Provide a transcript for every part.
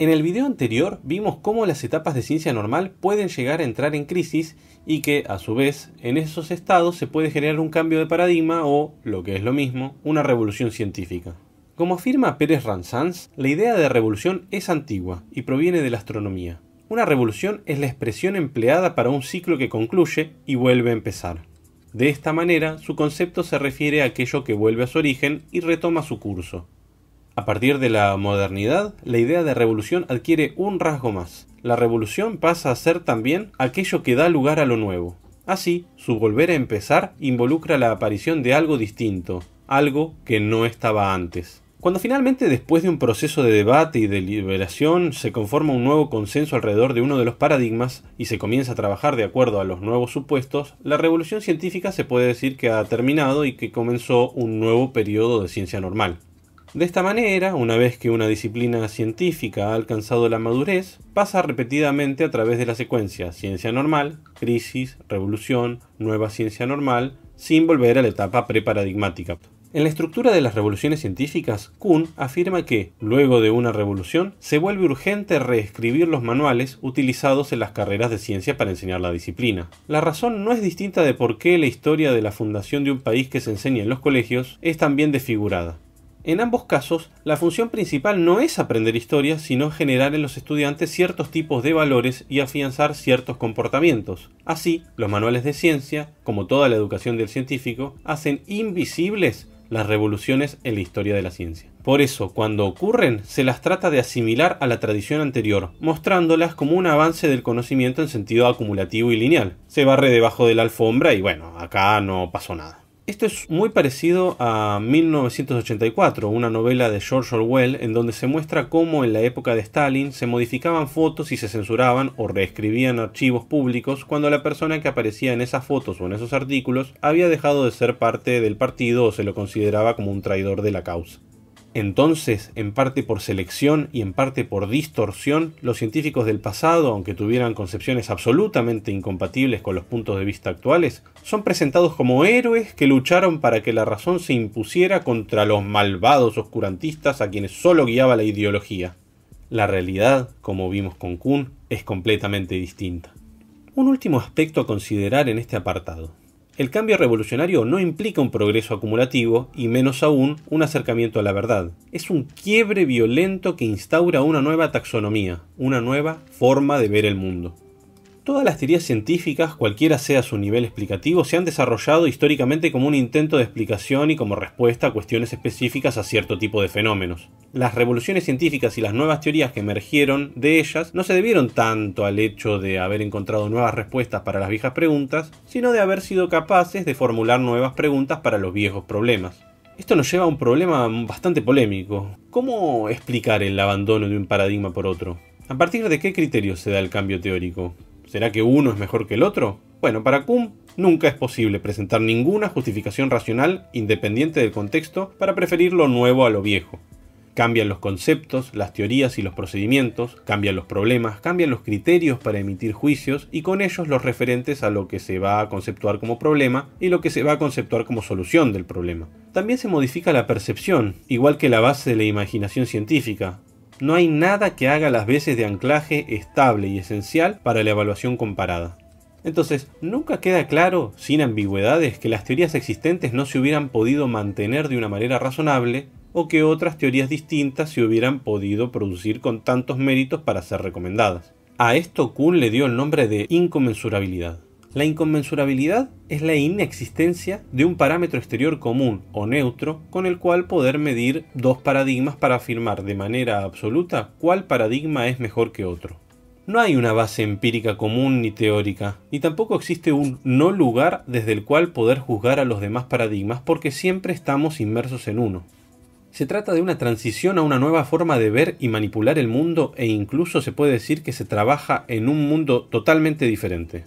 En el video anterior vimos cómo las etapas de ciencia normal pueden llegar a entrar en crisis y que, a su vez, en esos estados se puede generar un cambio de paradigma o, lo que es lo mismo, una revolución científica. Como afirma Pérez Ransanz, la idea de revolución es antigua y proviene de la astronomía. Una revolución es la expresión empleada para un ciclo que concluye y vuelve a empezar. De esta manera, su concepto se refiere a aquello que vuelve a su origen y retoma su curso, a partir de la modernidad, la idea de revolución adquiere un rasgo más. La revolución pasa a ser también aquello que da lugar a lo nuevo. Así, su volver a empezar involucra la aparición de algo distinto, algo que no estaba antes. Cuando finalmente, después de un proceso de debate y de se conforma un nuevo consenso alrededor de uno de los paradigmas y se comienza a trabajar de acuerdo a los nuevos supuestos, la revolución científica se puede decir que ha terminado y que comenzó un nuevo periodo de ciencia normal. De esta manera, una vez que una disciplina científica ha alcanzado la madurez, pasa repetidamente a través de la secuencia ciencia normal, crisis, revolución, nueva ciencia normal, sin volver a la etapa preparadigmática. En la estructura de las revoluciones científicas, Kuhn afirma que, luego de una revolución, se vuelve urgente reescribir los manuales utilizados en las carreras de ciencia para enseñar la disciplina. La razón no es distinta de por qué la historia de la fundación de un país que se enseña en los colegios es también desfigurada. En ambos casos, la función principal no es aprender historia, sino generar en los estudiantes ciertos tipos de valores y afianzar ciertos comportamientos. Así, los manuales de ciencia, como toda la educación del científico, hacen invisibles las revoluciones en la historia de la ciencia. Por eso, cuando ocurren, se las trata de asimilar a la tradición anterior, mostrándolas como un avance del conocimiento en sentido acumulativo y lineal. Se barre debajo de la alfombra y bueno, acá no pasó nada. Esto es muy parecido a 1984, una novela de George Orwell en donde se muestra cómo en la época de Stalin se modificaban fotos y se censuraban o reescribían archivos públicos cuando la persona que aparecía en esas fotos o en esos artículos había dejado de ser parte del partido o se lo consideraba como un traidor de la causa. Entonces, en parte por selección y en parte por distorsión, los científicos del pasado, aunque tuvieran concepciones absolutamente incompatibles con los puntos de vista actuales, son presentados como héroes que lucharon para que la razón se impusiera contra los malvados oscurantistas a quienes solo guiaba la ideología. La realidad, como vimos con Kuhn, es completamente distinta. Un último aspecto a considerar en este apartado. El cambio revolucionario no implica un progreso acumulativo y menos aún un acercamiento a la verdad. Es un quiebre violento que instaura una nueva taxonomía, una nueva forma de ver el mundo. Todas las teorías científicas, cualquiera sea su nivel explicativo, se han desarrollado históricamente como un intento de explicación y como respuesta a cuestiones específicas a cierto tipo de fenómenos. Las revoluciones científicas y las nuevas teorías que emergieron de ellas no se debieron tanto al hecho de haber encontrado nuevas respuestas para las viejas preguntas, sino de haber sido capaces de formular nuevas preguntas para los viejos problemas. Esto nos lleva a un problema bastante polémico. ¿Cómo explicar el abandono de un paradigma por otro? ¿A partir de qué criterios se da el cambio teórico? ¿Será que uno es mejor que el otro? Bueno, para Kuhn nunca es posible presentar ninguna justificación racional independiente del contexto para preferir lo nuevo a lo viejo. Cambian los conceptos, las teorías y los procedimientos, cambian los problemas, cambian los criterios para emitir juicios y con ellos los referentes a lo que se va a conceptuar como problema y lo que se va a conceptuar como solución del problema. También se modifica la percepción, igual que la base de la imaginación científica, no hay nada que haga las veces de anclaje estable y esencial para la evaluación comparada. Entonces, nunca queda claro, sin ambigüedades, que las teorías existentes no se hubieran podido mantener de una manera razonable o que otras teorías distintas se hubieran podido producir con tantos méritos para ser recomendadas. A esto Kuhn le dio el nombre de inconmensurabilidad. La inconmensurabilidad es la inexistencia de un parámetro exterior común o neutro con el cual poder medir dos paradigmas para afirmar de manera absoluta cuál paradigma es mejor que otro. No hay una base empírica común ni teórica, ni tampoco existe un no lugar desde el cual poder juzgar a los demás paradigmas porque siempre estamos inmersos en uno. Se trata de una transición a una nueva forma de ver y manipular el mundo e incluso se puede decir que se trabaja en un mundo totalmente diferente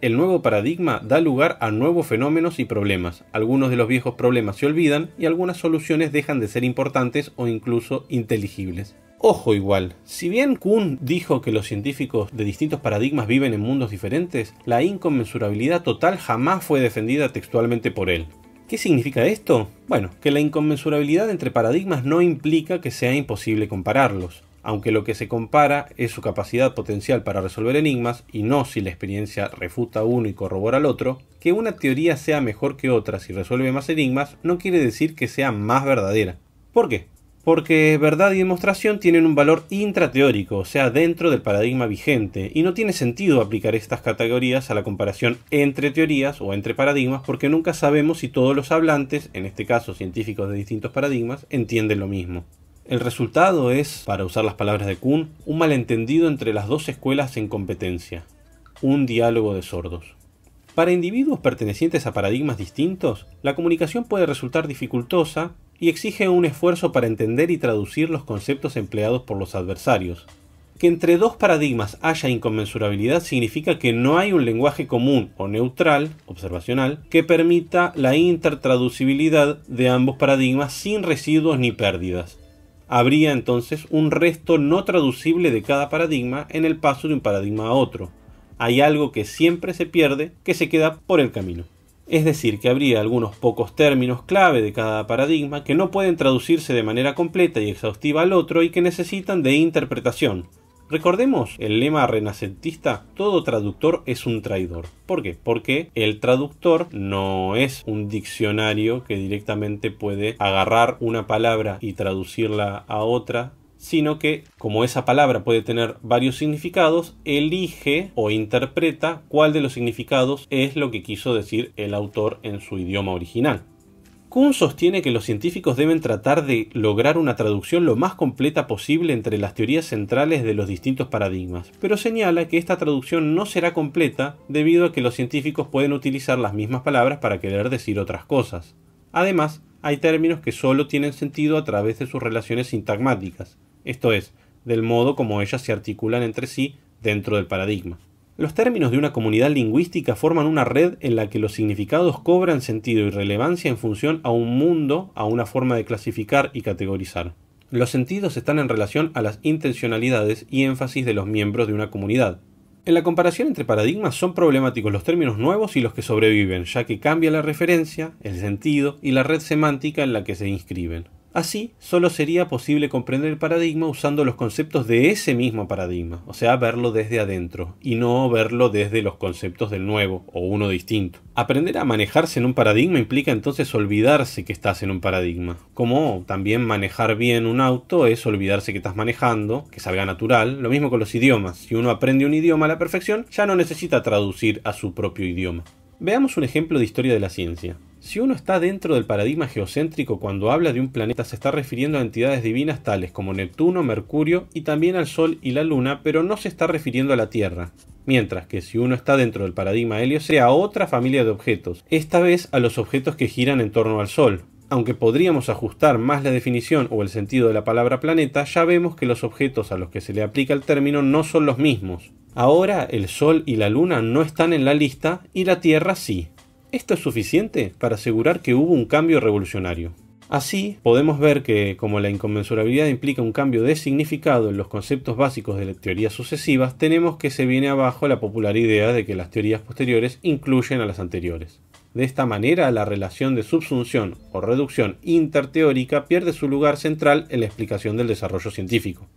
el nuevo paradigma da lugar a nuevos fenómenos y problemas. Algunos de los viejos problemas se olvidan y algunas soluciones dejan de ser importantes o incluso inteligibles. Ojo igual, si bien Kuhn dijo que los científicos de distintos paradigmas viven en mundos diferentes, la inconmensurabilidad total jamás fue defendida textualmente por él. ¿Qué significa esto? Bueno, que la inconmensurabilidad entre paradigmas no implica que sea imposible compararlos aunque lo que se compara es su capacidad potencial para resolver enigmas, y no si la experiencia refuta uno y corrobora al otro, que una teoría sea mejor que otra si resuelve más enigmas no quiere decir que sea más verdadera. ¿Por qué? Porque verdad y demostración tienen un valor intrateórico, o sea, dentro del paradigma vigente, y no tiene sentido aplicar estas categorías a la comparación entre teorías o entre paradigmas porque nunca sabemos si todos los hablantes, en este caso científicos de distintos paradigmas, entienden lo mismo. El resultado es, para usar las palabras de Kuhn, un malentendido entre las dos escuelas en competencia, un diálogo de sordos. Para individuos pertenecientes a paradigmas distintos, la comunicación puede resultar dificultosa y exige un esfuerzo para entender y traducir los conceptos empleados por los adversarios. Que entre dos paradigmas haya inconmensurabilidad significa que no hay un lenguaje común o neutral, observacional, que permita la intertraducibilidad de ambos paradigmas sin residuos ni pérdidas. Habría entonces un resto no traducible de cada paradigma en el paso de un paradigma a otro. Hay algo que siempre se pierde, que se queda por el camino. Es decir, que habría algunos pocos términos clave de cada paradigma que no pueden traducirse de manera completa y exhaustiva al otro y que necesitan de interpretación, Recordemos el lema renacentista, todo traductor es un traidor. ¿Por qué? Porque el traductor no es un diccionario que directamente puede agarrar una palabra y traducirla a otra sino que como esa palabra puede tener varios significados, elige o interpreta cuál de los significados es lo que quiso decir el autor en su idioma original. Kuhn sostiene que los científicos deben tratar de lograr una traducción lo más completa posible entre las teorías centrales de los distintos paradigmas, pero señala que esta traducción no será completa debido a que los científicos pueden utilizar las mismas palabras para querer decir otras cosas. Además, hay términos que solo tienen sentido a través de sus relaciones sintagmáticas, esto es, del modo como ellas se articulan entre sí dentro del paradigma. Los términos de una comunidad lingüística forman una red en la que los significados cobran sentido y relevancia en función a un mundo, a una forma de clasificar y categorizar. Los sentidos están en relación a las intencionalidades y énfasis de los miembros de una comunidad. En la comparación entre paradigmas son problemáticos los términos nuevos y los que sobreviven, ya que cambia la referencia, el sentido y la red semántica en la que se inscriben. Así, solo sería posible comprender el paradigma usando los conceptos de ese mismo paradigma, o sea, verlo desde adentro, y no verlo desde los conceptos del nuevo o uno distinto. Aprender a manejarse en un paradigma implica entonces olvidarse que estás en un paradigma, como también manejar bien un auto es olvidarse que estás manejando, que salga natural, lo mismo con los idiomas, si uno aprende un idioma a la perfección, ya no necesita traducir a su propio idioma. Veamos un ejemplo de historia de la ciencia. Si uno está dentro del paradigma geocéntrico cuando habla de un planeta se está refiriendo a entidades divinas tales como Neptuno, Mercurio y también al Sol y la Luna, pero no se está refiriendo a la Tierra. Mientras que si uno está dentro del paradigma helio sea otra familia de objetos, esta vez a los objetos que giran en torno al Sol. Aunque podríamos ajustar más la definición o el sentido de la palabra planeta, ya vemos que los objetos a los que se le aplica el término no son los mismos. Ahora el Sol y la Luna no están en la lista y la Tierra sí. Esto es suficiente para asegurar que hubo un cambio revolucionario. Así, podemos ver que, como la inconmensurabilidad implica un cambio de significado en los conceptos básicos de las teorías sucesivas, tenemos que se viene abajo la popular idea de que las teorías posteriores incluyen a las anteriores. De esta manera, la relación de subsunción o reducción interteórica pierde su lugar central en la explicación del desarrollo científico.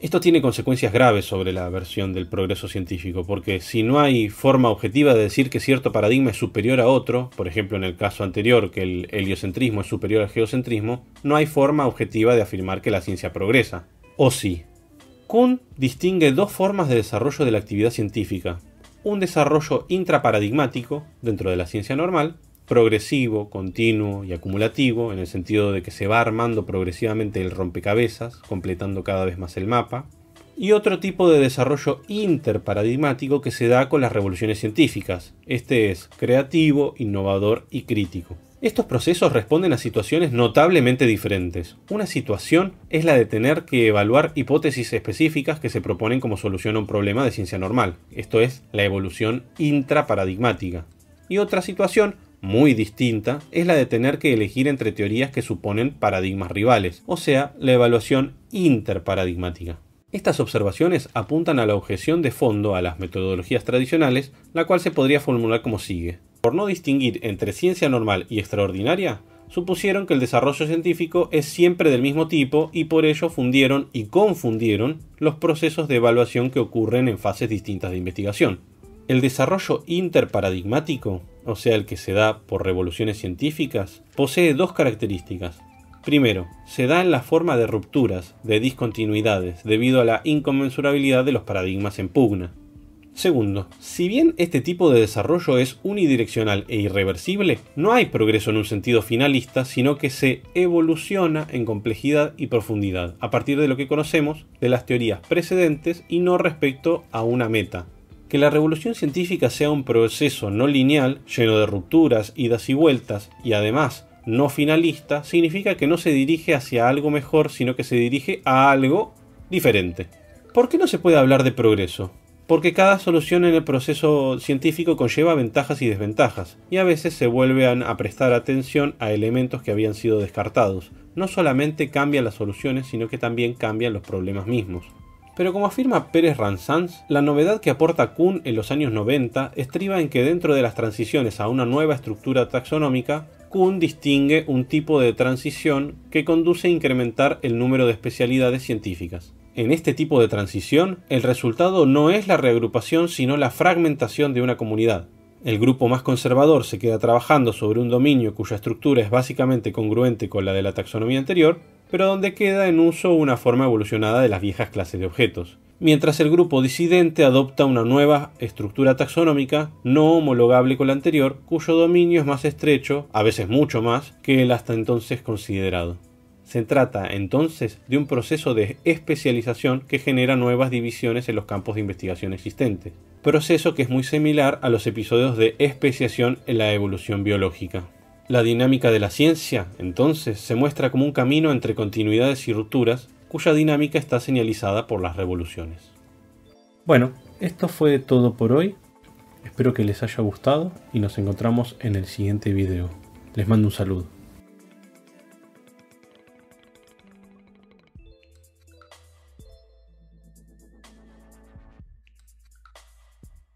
Esto tiene consecuencias graves sobre la versión del progreso científico, porque si no hay forma objetiva de decir que cierto paradigma es superior a otro, por ejemplo en el caso anterior que el heliocentrismo es superior al geocentrismo, no hay forma objetiva de afirmar que la ciencia progresa. O sí. Kuhn distingue dos formas de desarrollo de la actividad científica, un desarrollo intraparadigmático dentro de la ciencia normal progresivo, continuo y acumulativo, en el sentido de que se va armando progresivamente el rompecabezas, completando cada vez más el mapa, y otro tipo de desarrollo interparadigmático que se da con las revoluciones científicas. Este es creativo, innovador y crítico. Estos procesos responden a situaciones notablemente diferentes. Una situación es la de tener que evaluar hipótesis específicas que se proponen como solución a un problema de ciencia normal, esto es, la evolución intraparadigmática. Y otra situación muy distinta, es la de tener que elegir entre teorías que suponen paradigmas rivales, o sea, la evaluación interparadigmática. Estas observaciones apuntan a la objeción de fondo a las metodologías tradicionales, la cual se podría formular como sigue. Por no distinguir entre ciencia normal y extraordinaria, supusieron que el desarrollo científico es siempre del mismo tipo y por ello fundieron y confundieron los procesos de evaluación que ocurren en fases distintas de investigación. El desarrollo interparadigmático o sea el que se da por revoluciones científicas, posee dos características. Primero, se da en la forma de rupturas, de discontinuidades, debido a la inconmensurabilidad de los paradigmas en pugna. Segundo, si bien este tipo de desarrollo es unidireccional e irreversible, no hay progreso en un sentido finalista, sino que se evoluciona en complejidad y profundidad, a partir de lo que conocemos de las teorías precedentes y no respecto a una meta, que la revolución científica sea un proceso no lineal, lleno de rupturas, idas y vueltas, y además no finalista, significa que no se dirige hacia algo mejor, sino que se dirige a algo diferente. ¿Por qué no se puede hablar de progreso? Porque cada solución en el proceso científico conlleva ventajas y desventajas, y a veces se vuelven a prestar atención a elementos que habían sido descartados. No solamente cambian las soluciones, sino que también cambian los problemas mismos. Pero como afirma Pérez Ransanz, la novedad que aporta Kuhn en los años 90 estriba en que dentro de las transiciones a una nueva estructura taxonómica, Kuhn distingue un tipo de transición que conduce a incrementar el número de especialidades científicas. En este tipo de transición, el resultado no es la reagrupación sino la fragmentación de una comunidad. El grupo más conservador se queda trabajando sobre un dominio cuya estructura es básicamente congruente con la de la taxonomía anterior, pero donde queda en uso una forma evolucionada de las viejas clases de objetos, mientras el grupo disidente adopta una nueva estructura taxonómica no homologable con la anterior, cuyo dominio es más estrecho, a veces mucho más, que el hasta entonces considerado. Se trata entonces de un proceso de especialización que genera nuevas divisiones en los campos de investigación existentes, proceso que es muy similar a los episodios de especiación en la evolución biológica. La dinámica de la ciencia, entonces, se muestra como un camino entre continuidades y rupturas, cuya dinámica está señalizada por las revoluciones. Bueno, esto fue todo por hoy. Espero que les haya gustado y nos encontramos en el siguiente video. Les mando un saludo.